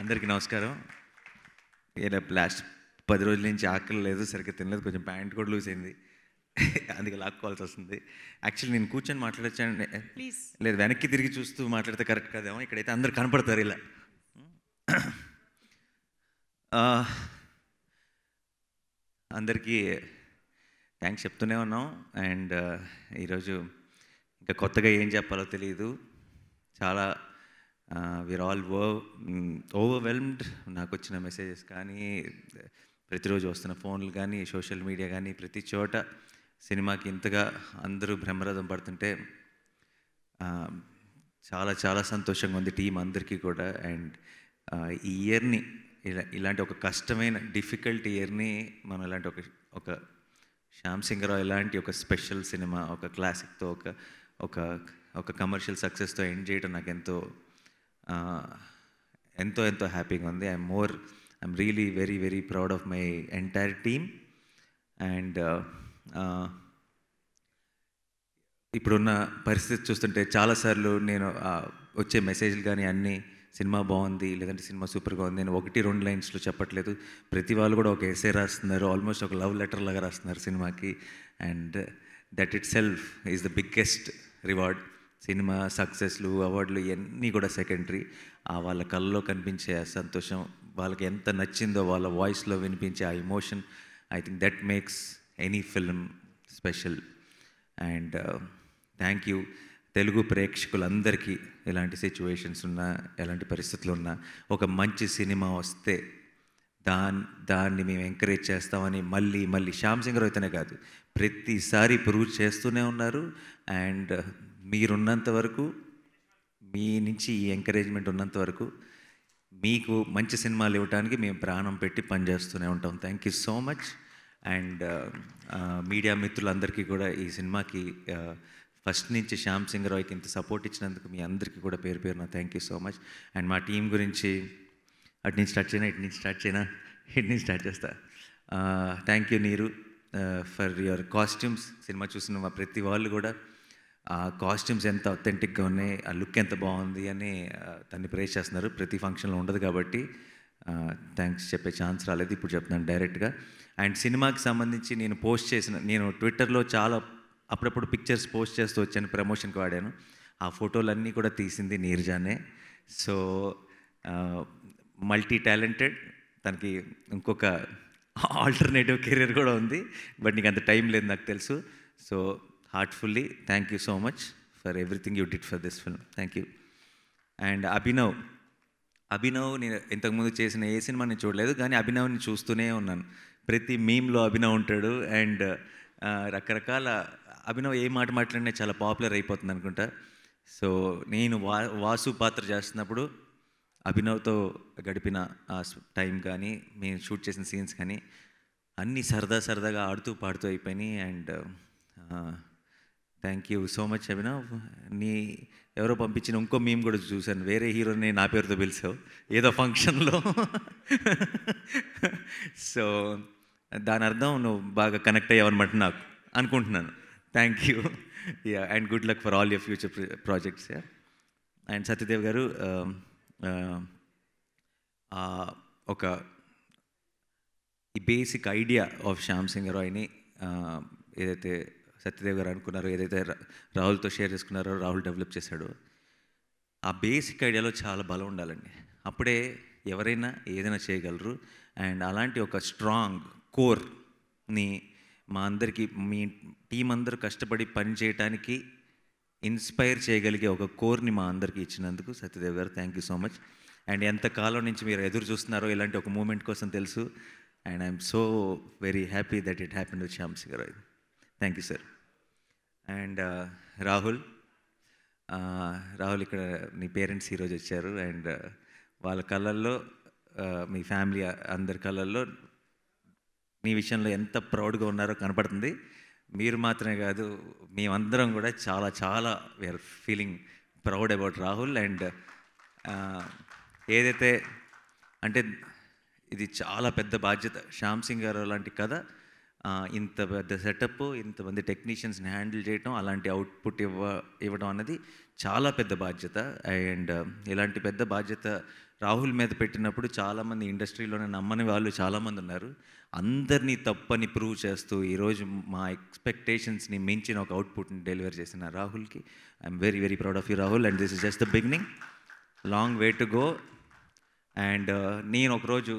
అందరికీ నమస్కారం నేను లాస్ట్ పది రోజుల నుంచి ఆకలి లేదు సరిగ్గా తినలేదు కొంచెం ప్యాంట్ కూడా లూజ్ అయింది అందుకే లాక్కోవాల్సి వస్తుంది యాక్చువల్లీ నేను కూర్చొని మాట్లాడచ్చాను లేదు వెనక్కి తిరిగి చూస్తూ మాట్లాడితే కరెక్ట్ కాదేమో ఇక్కడైతే అందరు కనపడతారు ఇలా అందరికీ థ్యాంక్స్ చెప్తూనే ఉన్నాం అండ్ ఈరోజు ఇంకా కొత్తగా ఏం చెప్పాలో తెలియదు చాలా వీర్ ఆల్ ఓవర్వెల్మ్డ్ నాకు వచ్చిన మెసేజెస్ కానీ ప్రతిరోజు వస్తున్న ఫోన్లు కానీ సోషల్ మీడియా కానీ ప్రతి చోట సినిమాకి ఇంతగా అందరూ బ్రహ్మరథం పడుతుంటే చాలా చాలా సంతోషంగా ఉంది టీం అందరికీ కూడా అండ్ ఈ ఇయర్ని ఇలా ఇలాంటి ఒక కష్టమైన డిఫికల్ట్ ఇయర్ని మనం ఇలాంటి ఒక ఒక శ్యామ్ సింగరావు ఇలాంటి ఒక స్పెషల్ సినిమా ఒక క్లాసిక్తో ఒక ఒక ఒక కమర్షియల్ సక్సెస్తో ఎండ్ చేయడం నాకు ఎంతో ఎంతో ఎంతో హ్యాపీగా ఉంది I'm more I'm really very very proud of my entire team and ఇప్పుడున్న పరిస్థితి చూస్తుంటే చాలాసార్లు నేను వచ్చే మెసేజ్లు కానీ అన్నీ సినిమా బాగుంది లేదంటే సినిమా సూపర్గా ఉంది నేను ఒకటి రెండు లైన్స్లో చెప్పట్లేదు ప్రతి వాళ్ళు కూడా ఒక ఎస్ఏ రాస్తున్నారు ఆల్మోస్ట్ ఒక లవ్ లెటర్ లాగా రాస్తున్నారు సినిమాకి and that itself is the biggest reward సినిమా సక్సెస్లు అవార్డులు ఇవన్నీ కూడా సెకండరీ ఆ వాళ్ళ కళ్ళలో కనిపించే సంతోషం వాళ్ళకి ఎంత నచ్చిందో వాళ్ళ వాయిస్లో వినిపించే ఆ emotion I think that makes any film special and thank you Telugu ప్రేక్షకులందరికీ ఎలాంటి సిచ్యువేషన్స్ ఉన్నా ఎలాంటి పరిస్థితులు ఉన్నా ఒక మంచి సినిమా వస్తే దాన్ దాన్ని మేము ఎంకరేజ్ చేస్తామని మళ్ళీ మళ్ళీ శ్యామ్ సింగర్ అయితేనే కాదు ప్రతిసారి ప్రూవ్ చేస్తూనే ఉన్నారు అండ్ మీరున్నంత వరకు మీ నుంచి ఈ ఎంకరేజ్మెంట్ ఉన్నంత వరకు మీకు మంచి సినిమాలు ఇవ్వడానికి మేము ప్రాణం పెట్టి పనిచేస్తూనే ఉంటాం thank you so much and media మిత్రులందరికీ కూడా ఈ సినిమాకి uh, ఫస్ట్ నుంచి శ్యామ్ సింగ్ రాయ్కి ఇంత సపోర్ట్ ఇచ్చినందుకు మీ అందరికీ కూడా పేరు పేరున thank you so much and మా టీం గురించి అటు నుంచి స్టార్ట్ చేయనా ఇటు నుంచి స్టార్ట్ చేయనా ఇటు నుంచి స్టార్ట్ చేస్తా thank uh, you Neeru for your costumes సినిమా చూసిన ప్రతి వాళ్ళు కూడా ఆ కాస్ట్యూమ్స్ ఎంత అథెంటిక్గా ఉన్నాయి ఆ లుక్ ఎంత బాగుంది అని దాన్ని ప్రేస్ చేస్తున్నారు ప్రతి ఫంక్షన్లో ఉండదు కాబట్టి థ్యాంక్స్ చెప్పే ఛాన్స్ రాలేదు ఇప్పుడు చెప్తున్నాను డైరెక్ట్గా అండ్ సినిమాకి సంబంధించి నేను పోస్ట్ చేసిన నేను ట్విట్టర్లో చాలా అప్పుడప్పుడు పిక్చర్స్ పోస్ట్ చేస్తూ వచ్చాను ప్రమోషన్కి వాడాను ఆ ఫోటోలన్నీ కూడా తీసింది నీర్జానే సో మల్టీ టాలెంటెడ్ తనకి ఇంకొక ఆల్టర్నేటివ్ కెరీర్ కూడా ఉంది బట్ నీకు అంత టైం లేదు నాకు తెలుసు so heartfully thank you so much for everything you did for this film thank you and Abhinav Abhinav నేను ఇంతకుముందు చేసిన ఏ సినిమా నేను చూడలేదు కానీ అభినవ్ని చూస్తూనే ఉన్నాను ప్రతి మీమ్లో అభినవ్ ఉంటాడు అండ్ రకరకాల అభినవ్ ఏ మాట మాట్లాడినా చాలా పాపులర్ అయిపోతుంది అనుకుంటా సో నేను వా వాసు పాత్ర చేస్తున్నప్పుడు అభినవ్తో గడిపిన ఆ టైం కానీ మేము షూట్ చేసిన సీన్స్ కానీ అన్నీ సరదా సరదాగా ఆడుతూ పాడుతూ అయిపోయినాయి and thank you so much Abhinav నీ ఎవరో పంపించిన ఇంకో మేము కూడా చూశాను వేరే హీరోని నా పేరుతో పిలిచావు ఏదో ఫంక్షన్లో సో దాని అర్థం నువ్వు బాగా కనెక్ట్ అయ్యావన్నమాట నాకు అనుకుంటున్నాను thank you yeah and good luck for all your future projects yeah and Satyadev garu um, um, ఒక ఈ basic idea of Shyam Singh రాయ్ని ఏదైతే సత్యదేవ్ గారు అనుకున్నారో ఏదైతే రాహుల్తో షేర్ చేసుకున్నారో రాహుల్ డెవలప్ చేశాడో ఆ బేసిక్ ఐడియాలో చాలా బలం ఉండాలండి అప్పుడే ఎవరైనా ఏదైనా చేయగలరు అండ్ అలాంటి ఒక స్ట్రాంగ్ కోర్ని మా అందరికీ మీ టీం అందరూ కష్టపడి పని చేయడానికి ఇన్స్పైర్ చేయగలిగే ఒక కోర్ని మా అందరికీ ఇచ్చినందుకు Satyadev garu thank you so much and ఎంత కాలం నుంచి మీరు ఎదురు చూస్తున్నారో ఇలాంటి ఒక మూమెంట్ కోసం తెలుసు and I'm so very happy that it happy with Shyam Singh Roy thank you sir and Rahul Rahul ఇక్కడ మీ పేరెంట్స్ ఈరోజు వచ్చారు అండ్ వాళ్ళ కళల్లో మీ ఫ్యామిలీ అందరి కళల్లో మీ విషయంలో ఎంత ప్రౌడ్గా ఉన్నారో కనపడుతుంది మీరు మాత్రమే కాదు మేమందరం కూడా చాలా చాలా we are feeling proud about Rahul and ఏదైతే అంటే ఇది చాలా పెద్ద బాధ్యత శ్యామ్ సింగ్ గారు లాంటి కథ ఇంత పెద్ద సెటప్ ఇంతమంది టెక్నీషియన్స్ని హ్యాండిల్ చేయటం అలాంటి అవుట్పుట్ ఇవ్వ ఇవ్వడం అన్నది చాలా పెద్ద బాధ్యత అండ్ ఇలాంటి పెద్ద బాధ్యత రాహుల్ మీద పెట్టినప్పుడు చాలామంది ఇండస్ట్రీలోనే నమ్మని వాళ్ళు చాలామంది ఉన్నారు అందరినీ తప్పని ప్రూవ్ చేస్తూ ఈరోజు మా ఎక్స్పెక్టేషన్స్ని మించిన ఒక అవుట్పుట్ని డెలివర్ చేసిన రాహుల్కి I'm very very proud of you Rahul and this is just the beginning long way to go and నేను ఒకరోజు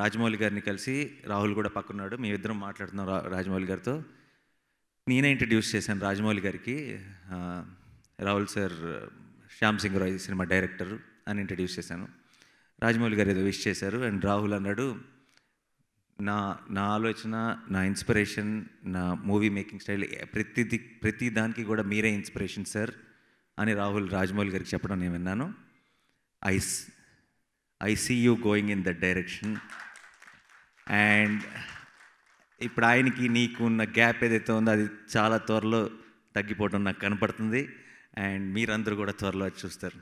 రాజమౌళి గారిని కలిసి రాహుల్ కూడా మీ మేమిద్దరం మాట్లాడుతున్నాం రా రాజమౌళి గారితో నేనే ఇంట్రడ్యూస్ చేశాను రాజమౌళి గారికి Rahul sir Shyam Singh Roy cinema director అని ఇంట్రడ్యూస్ చేశాను రాజమౌళి గారు ఏదో విష్ చేశారు అండ్ రాహుల్ అన్నాడు నా నా ఆలోచన నా ఇన్స్పిరేషన్ నా మూవీ మేకింగ్ స్టైల్ ప్రతిది ప్రతి దానికి కూడా మీరే ఇన్స్పిరేషన్ సార్ అని రాహుల్ రాజమౌళి గారికి చెప్పడం నేను విన్నాను ఐస్ I see you going in that direction and ఇప్పుడు ఆయనకి నీకు ఉన్న గ్యాప్ ఏదైతే ఉందో అది చాలా త్వరలో తగ్గిపోవడం నాకు కనపడుతుంది అండ్ మీరందరూ కూడా త్వరలో అది చూస్తారు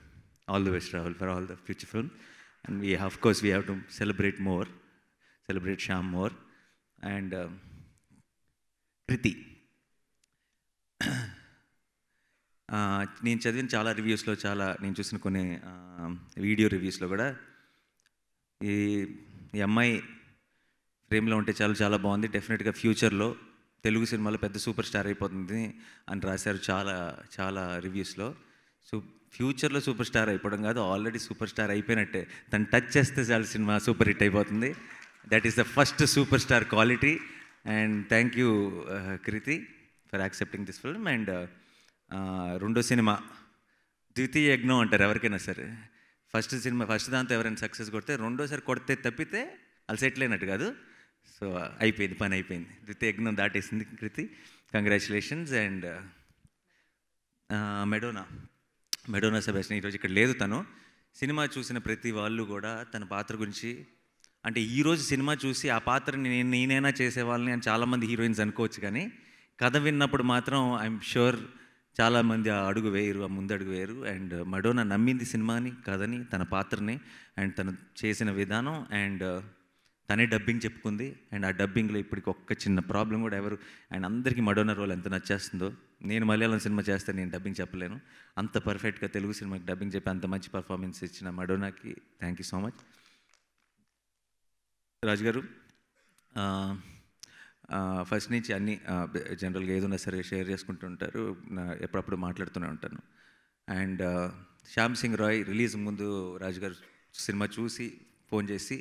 all the best Rahul for all the future film and we have course we have to celebrate more celebrate Shyam more and Kriti నేను చదివిన చాలా రివ్యూస్లో చాలా నేను చూసిన కొన్ని వీడియో uh, రివ్యూస్లో కూడా ఈ అమ్మాయి ఫ్రేమ్లో ఉంటే చాలా చాలా బాగుంది డెఫినెట్గా ఫ్యూచర్లో తెలుగు సినిమాలో పెద్ద సూపర్ స్టార్ అయిపోతుంది అని రాశారు చాలా చాలా రివ్యూస్లో సో ఫ్యూచర్లో సూపర్ స్టార్ అయిపోవడం కాదు ఆల్రెడీ సూపర్ స్టార్ అయిపోయినట్టే తను టచ్ చేస్తే చాలా సినిమా సూపర్ హిట్ అయిపోతుంది that is the first super star quality and thank you Kriti for accepting this film and రెండో సినిమా ద్వితీయ యజ్ఞం అంటారు ఎవరికైనా సరే ఫస్ట్ సినిమా ఫస్ట్ దాంతో ఎవరైనా సక్సెస్ కొడితే రెండోసారి కొడితే తప్పితే వాళ్ళు సెటిల్ అయినట్టు కాదు సో అయిపోయింది పని అయిపోయింది ద్వితీయ యజ్ఞం దాటేసింది కృతి కంగ్రాచులేషన్స్ అండ్ మెడోనా మెడోనా సెబాస్టియన్ ఈరోజు ఇక్కడ లేదు తను సినిమా చూసిన ప్రతి వాళ్ళు కూడా తన పాత్ర గురించి అంటే ఈరోజు సినిమా చూసి ఆ పాత్రని నేను నేనైనా చేసేవాళ్ళని అని చాలామంది హీరోయిన్స్ అనుకోవచ్చు కానీ కథ విన్నప్పుడు మాత్రం ఐఎమ్ షూర్ చాలామంది ఆ అడుగు వేయరు ఆ ముందు అడుగు వేయరు అండ్ మడోనా నమ్మింది సినిమాని కథని తన పాత్రని అండ్ తను చేసిన విధానం అండ్ తనే డబ్బింగ్ చెప్పుకుంది అండ్ ఆ డబ్బింగ్లో ఇప్పటికి ఒక్క చిన్న ప్రాబ్లం కూడా ఎవరు అండ్ అందరికీ మడోనా రోల్ ఎంత నచ్చేస్తుందో నేను మలయాళం సినిమా చేస్తే నేను డబ్బింగ్ చెప్పలేను అంత పర్ఫెక్ట్గా తెలుగు సినిమాకి డబ్బింగ్ చెప్పి అంత మంచి పర్ఫార్మెన్స్ ఇచ్చిన మడోనాకి thank you so much Raju garu first నుంచి అన్ని జనరల్గా ఏదైనా సరే షేర్ చేసుకుంటుంటారు ఎప్పుడప్పుడు మాట్లాడుతూనే ఉంటాను అండ్ శ్యామ్ సింగ్ రాయ్ రిలీజ్ ముందు రాజు గారు సినిమా చూసి ఫోన్ చేసి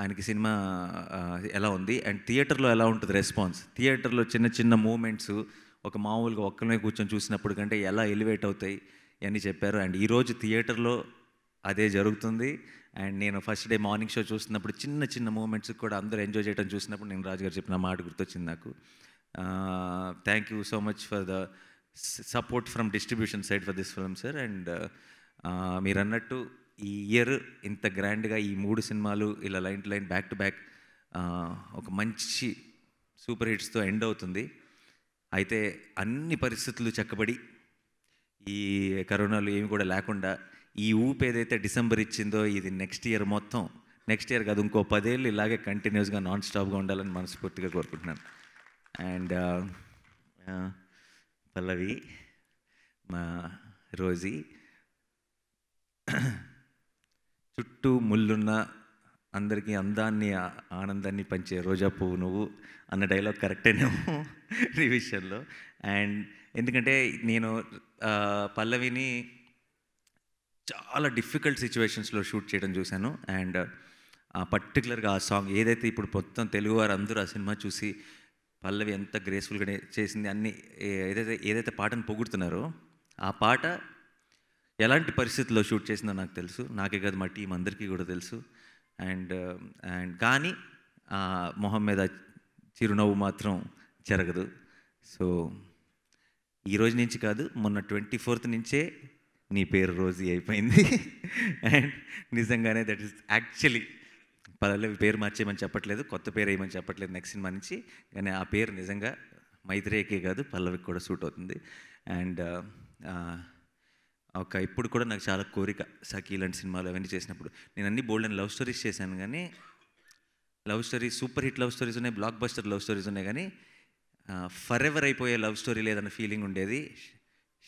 ఆయనకి సినిమా ఎలా ఉంది అండ్ థియేటర్లో ఎలా ఉంటుంది రెస్పాన్స్ థియేటర్లో చిన్న చిన్న మూమెంట్స్ ఒక మామూలుగా ఒక్కనే కూర్చొని చూసినప్పుడు కంటే ఎలా ఎలివేట్ అవుతాయి అని చెప్పారు అండ్ ఈరోజు థియేటర్లో అదే జరుగుతుంది అండ్ నేను ఫస్ట్ డే మార్నింగ్ షో చూసినప్పుడు చిన్న చిన్న మూమెంట్స్ కూడా అందరూ ఎంజాయ్ చేయడం చూసినప్పుడు నేను రాజుగారు చెప్పిన మాట గుర్తొచ్చింది నాకు thank you so much for the support from distribution side for this film sir and మీరు అన్నట్టు ఈ ఇయర్ ఇంత గ్రాండ్గా ఈ మూడు సినిమాలు ఇలా line line back to back ఒక మంచి సూపర్ హిట్స్తో ఎండ్ అవుతుంది అయితే అన్ని పరిస్థితులు చక్కబడి ఈ కరోనాలు ఏమి కూడా లేకుండా ఈ ఊపు ఏదైతే డిసెంబర్ ఇచ్చిందో ఇది నెక్స్ట్ ఇయర్ మొత్తం నెక్స్ట్ ఇయర్ కాదు ఇంకో పదేళ్ళు ఇలాగే కంటిన్యూస్గా నాన్ స్టాప్గా ఉండాలని మనస్ఫూర్తిగా కోరుకుంటున్నాను అండ్ uh, పల్లవి మా రోజీ చుట్టూ ముళ్ళున్న అందరికీ అందాన్ని ఆనందాన్ని పంచే రోజా పువ్వు నువ్వు అన్న డైలాగ్ కరెక్టేనేమో ఈ విషయంలో అండ్ ఎందుకంటే నేను పల్లవిని చాలా డిఫికల్ట్ సిచ్యువేషన్స్లో షూట్ చేయడం చూశాను అండ్ పర్టికులర్గా ఆ సాంగ్ ఏదైతే ఇప్పుడు మొత్తం తెలుగు వారు అందరూ ఆ సినిమా చూసి పల్లవి ఎంత గ్రేస్ఫుల్గా చేసింది అన్ని ఏదైతే ఏదైతే పాటను పొగుడుతున్నారో ఆ పాట ఎలాంటి పరిస్థితుల్లో షూట్ చేసిందో నాకు తెలుసు నాకే కాదు మా టీం అందరికీ కూడా తెలుసు అండ్ అండ్ కానీ మొహం మీద చిరునవ్వు మాత్రం జరగదు సో ఈ రోజు నుంచి కాదు మొన్న ట్వంటీ ఫోర్త్ నుంచే నీ పేరు రోజీ అయిపోయింది అండ్ నిజంగానే దట్ ఈస్ యాక్చువల్లీ పదవి పేరు మార్చేయమని చెప్పట్లేదు కొత్త పేరు వేయమని చెప్పట్లేదు నెక్స్ట్ సినిమా నుంచి కానీ ఆ పేరు నిజంగా మైత్రేయకే కాదు పల్లవికి కూడా సూట్ అవుతుంది అండ్ uh, ఒక ఇప్పుడు కూడా నాకు చాలా కోరిక సఖీ ఇలాంటి సినిమాలు అవన్నీ చేసినప్పుడు నేను అన్ని బోల్డ్ అండ్ లవ్ స్టోరీస్ చేశాను కానీ love stories super hit love stories ఉన్నాయి బ్లాక్ బస్టర్ లవ్ స్టోరీస్ ఉన్నాయి కానీ ఫర్ ఎవర్ అయిపోయే లవ్ స్టోరీ లేదన్న ఫీలింగ్ ఉండేది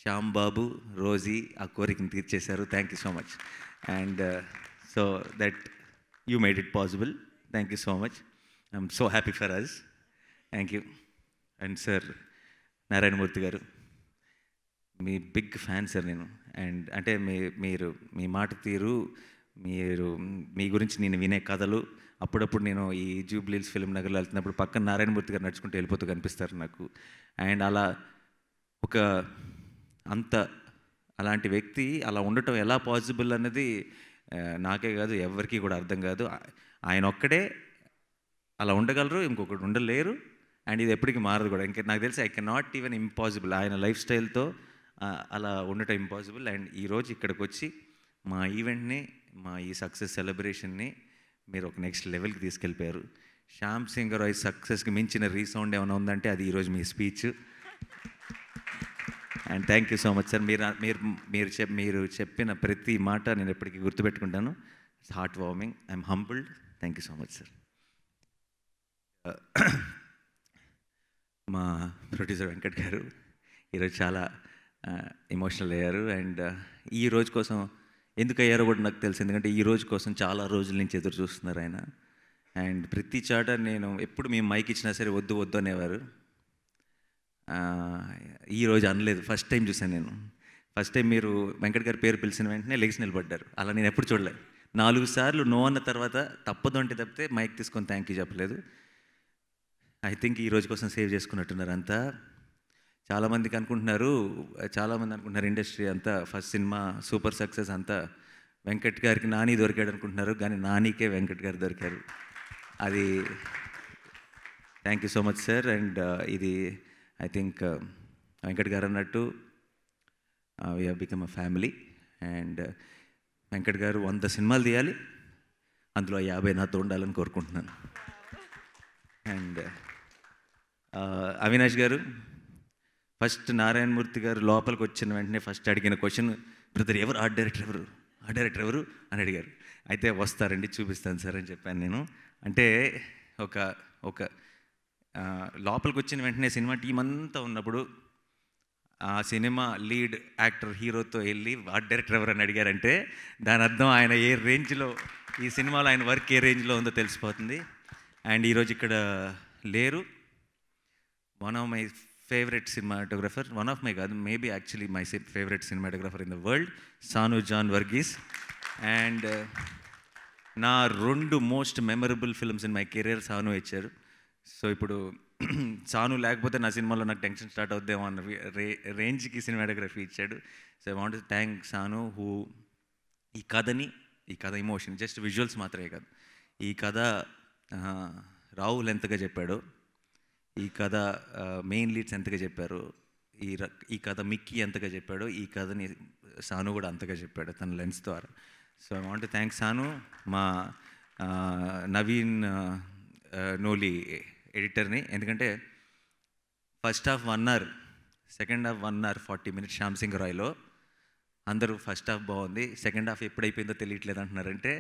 శ్యామ్ బాబు రోజీ ఆ కోరికను తీర్చేశారు thank you so much and so that you made it possible thank you so much I'm so happy for us thank you and sir Narayanamurthy garu మీ big fan sir నేను and అంటే మీ మీరు మీ మాట తీరు మీరు మీ గురించి నేను వినే కథలు అప్పుడప్పుడు నేను ఈ జూబ్లీల్స్ ఫిలిం నగర్లో వెళ్తున్నప్పుడు పక్కన నారాయణమూర్తి గారు నడుచుకుంటూ వెళ్ళిపోతూ కనిపిస్తారు నాకు అండ్ అలా ఒక అంత అలాంటి వ్యక్తి అలా ఉండటం ఎలా పాసిబుల్ అన్నది నాకే కాదు ఎవరికీ కూడా అర్థం కాదు ఆయన ఒక్కడే అలా ఉండగలరు ఇంకొకటి ఉండలేరు అండ్ ఇది ఎప్పటికీ మారదు కూడా ఇంకా నాకు తెలిసి I can not even impossible ఆయన లైఫ్ స్టైల్తో అలా ఉండటం ఇంపాసిబుల్ అండ్ ఈరోజు ఇక్కడికి వచ్చి మా ఈవెంట్ని మా ఈ సక్సెస్ సెలబ్రేషన్ని మీరు ఒక నెక్స్ట్ లెవెల్కి తీసుకెళ్ళిపోయారు శ్యామ్ సింగ్ ఐ సక్సెస్కి మించిన రీసౌండ్ ఏమైనా ఉందంటే అది ఈరోజు మీ speech and thank you so much sir మీరు మీరు మీరు చెప్ మీరు చెప్పిన ప్రతి మాట నేను ఎప్పటికీ గుర్తుపెట్టుకుంటాను it's heart warming I'm humbled thank you so much sir మా ప్రొడ్యూసర్ వెంకట్ గారు ఈరోజు చాలా ఎమోషనల్ అయ్యారు అండ్ uh, ఈ రోజు కోసం ఎందుకు అయ్యారో కూడా నాకు తెలుసు ఎందుకంటే ఈ రోజు కోసం చాలా రోజుల నుంచి ఎదురు చూస్తున్నారు ఆయన అండ్ ప్రతి చాట నేను ఎప్పుడు మేము మైక్ ఇచ్చినా సరే వద్దు వద్దు అనేవారు ఈరోజు అనలేదు ఫస్ట్ టైం చూశాను నేను ఫస్ట్ టైం మీరు వెంకట్ గారి పేరు పిలిచిన వెంటనే లెగ్స్ నిలబడ్డారు అలా నేను ఎప్పుడు చూడలేదు నాలుగు సార్లు నో అన్న తర్వాత తప్పదు అంటే తప్పితే మైక్ తీసుకొని థ్యాంక్ యూ చెప్పలేదు ఐ థింక్ ఈ రోజు కోసం సేవ్ చేసుకున్నట్టున్నారు అంతా చాలామందికి అనుకుంటున్నారు చాలామంది అనుకుంటున్నారు ఇండస్ట్రీ అంతా ఫస్ట్ సినిమా సూపర్ సక్సెస్ అంతా వెంకట్ గారికి నాని దొరికాడు అనుకుంటున్నారు కానీ నానికే వెంకట్ గారు దొరికారు అది thank you so much sir and ఇది ఐ థింక్ వెంకట్ గారు అన్నట్టు we become a family and Venkat garu వంద సినిమాలు తీయాలి అందులో యాభై నాతో ఉండాలని కోరుకుంటున్నాను అండ్ అవినాష్ గారు ఫస్ట్ నారాయణమూర్తి గారు లోపలికి వచ్చిన వెంటనే ఫస్ట్ అడిగిన క్వశ్చన్ బ్రదర్ ఎవరు ఆర్ట్ డైరెక్టర్ ఎవరు ఆర్ట్ డైరెక్టర్ ఎవరు అని అడిగారు అయితే వస్తారండి చూపిస్తాను సార్ అని చెప్పాను నేను అంటే ఒక ఒక లోపలికి వచ్చిన వెంటనే సినిమా టీం అంతా ఉన్నప్పుడు ఆ సినిమా లీడ్ యాక్టర్ హీరోతో వెళ్ళి ఆర్ట్ డైరెక్టర్ ఎవరని అడిగారంటే దాని అర్థం ఆయన ఏ రేంజ్లో ఈ సినిమాలో ఆయన వర్క్ ఏ రేంజ్లో ఉందో తెలిసిపోతుంది అండ్ ఈరోజు ఇక్కడ లేరు one of my favourite cinematographer one of my కాదు maybe actually my favourite cinematographer in the world Sanu John Varghese and నా రెండు most memorable films in my career Sanu ఇచ్చారు సో ఇప్పుడు చాను లేకపోతే నా సినిమాలో నాకు టెన్షన్ స్టార్ట్ అవుద్దేమో అన్న రే రేంజ్కి సినిమాటోగ్రఫీ ఇచ్చాడు so I want thank Sanu who ఈ కథని ఈ కథ ఇమోషన్ జస్ట్ విజువల్స్ మాత్రమే కాదు ఈ కథ రాహుల్ ఎంతగా చెప్పాడు ఈ కథ మెయిన్ లీడ్స్ ఎంతగా చెప్పారు ఈ ఈ కథ మిక్కీ ఎంతగా చెప్పాడు ఈ కథని సాను కూడా అంతగా చెప్పాడు తన లెన్స్ ద్వారా so I want thanks Sanu మా నవీన్ నోలి ఎడిటర్ని ఎందుకంటే first half one hour second half one hour forty minutes Shyam Singh రాయ్లో అందరూ ఫస్ట్ హాఫ్ బాగుంది సెకండ్ హాఫ్ ఎప్పుడైపోయిందో తెలియట్లేదు అంటున్నారంటే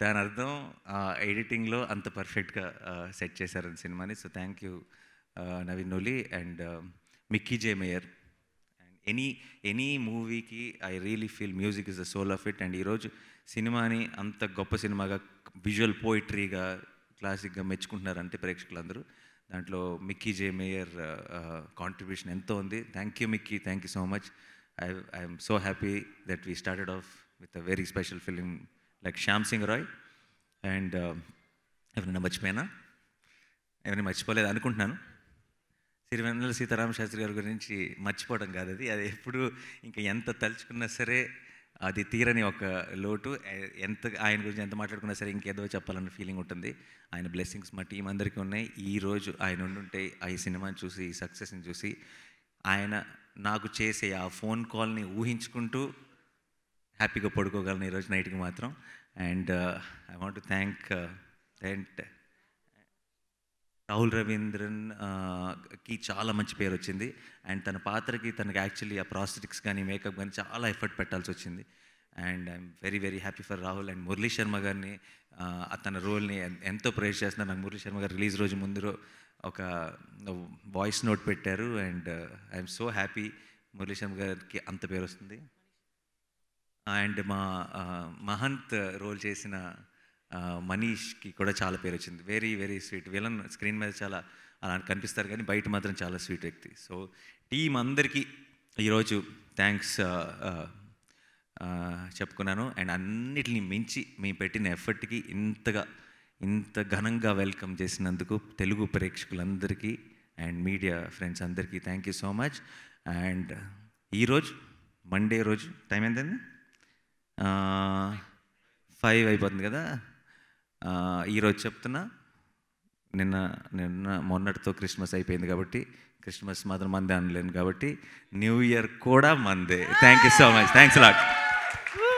దాని అర్థం ఎడిటింగ్లో అంత పర్ఫెక్ట్గా సెట్ చేశారు సినిమాని so thank you Naveen Nooli and Mickey J Meyer and any any మూవీకి I really feel music is the soul of it and ఈరోజు సినిమాని అంత గొప్ప సినిమాగా విజువల్ పోయిట్రీగా క్లాసిక్గా మెచ్చుకుంటున్నారు అంటే ప్రేక్షకులందరూ దాంట్లో మిక్కీ జే మేయర్ కాంట్రిబ్యూషన్ ఎంతో ఉంది thank you Mickey thank you so much I I'm so happy that we started off with a very special film like Shyam Singh Roy and ఎవరైనా మర్చిపోయినా ఎవరిని మర్చిపోలేదు అనుకుంటున్నాను సిరివెన్నెల సీతారామ శాస్త్రి గారి గురించి మర్చిపోవడం కాదు అది అది ఎప్పుడు ఇంకా ఎంత తలుచుకున్నా సరే అది తీరని ఒక లోటు ఎంత ఆయన గురించి ఎంత మాట్లాడుకున్నా సరే ఇంకేదో చెప్పాలన్న ఫీలింగ్ ఉంటుంది ఆయన బ్లెస్సింగ్స్ మా టీం అందరికీ ఉన్నాయి ఈ రోజు ఆయన ఉండుంటే ఈ సినిమాని చూసి ఈ సక్సెస్ని చూసి ఆయన నాకు చేసే ఆ ఫోన్ కాల్ని ఊహించుకుంటూ హ్యాపీగా పడుకోగలను ఈరోజు నైట్కి మాత్రం and I want thank and Rahul Ravindran కి చాలా మంచి పేరు వచ్చింది అండ్ తన పాత్రకి తనకి యాక్చువల్లీ ఆ ప్రాస్థెటిక్స్ కానీ మేకప్ కానీ చాలా ఎఫర్ట్ పెట్టాల్సి వచ్చింది and I'm very very happy for Rahul and Murali Sharma గారిని తన రోల్ని ఎంతో ప్రేజ్ చేస్తున్నారు నాకు మురళీ శర్మ గారు రిలీజ్ రోజు ముందు ఒక వాయిస్ నోట్ పెట్టారు and I'm so happy Murali Sharma గారికి అంత పేరు వస్తుంది అండ్ మా మహంత్ రోల్ చేసిన మనీష్కి కూడా చాలా పేరు వచ్చింది వెరీ వెరీ స్వీట్ వీళ్ళని స్క్రీన్ మీద చాలా అలా కనిపిస్తారు కానీ బయట మాత్రం చాలా స్వీట్ వ్యక్తి సో టీం అందరికీ ఈరోజు థ్యాంక్స్ చెప్పుకున్నాను అండ్ అన్నిటిని మించి మేము పెట్టిన ఎఫర్ట్కి ఇంతగా ఇంత ఘనంగా వెల్కమ్ చేసినందుకు తెలుగు ప్రేక్షకులందరికీ అండ్ మీడియా ఫ్రెండ్స్ అందరికీ thank you so much and ఈరోజు మండే రోజు టైం ఎంతైంది ఫైవ్ అయిపోతుంది కదా ఈరోజు చెప్తున్నా నిన్న నిన్న మొన్నటితో క్రిస్మస్ అయిపోయింది కాబట్టి క్రిస్మస్ మాత్రం మందే అనలేను కాబట్టి న్యూ ఇయర్ కూడా మందే thank you so much thanks lot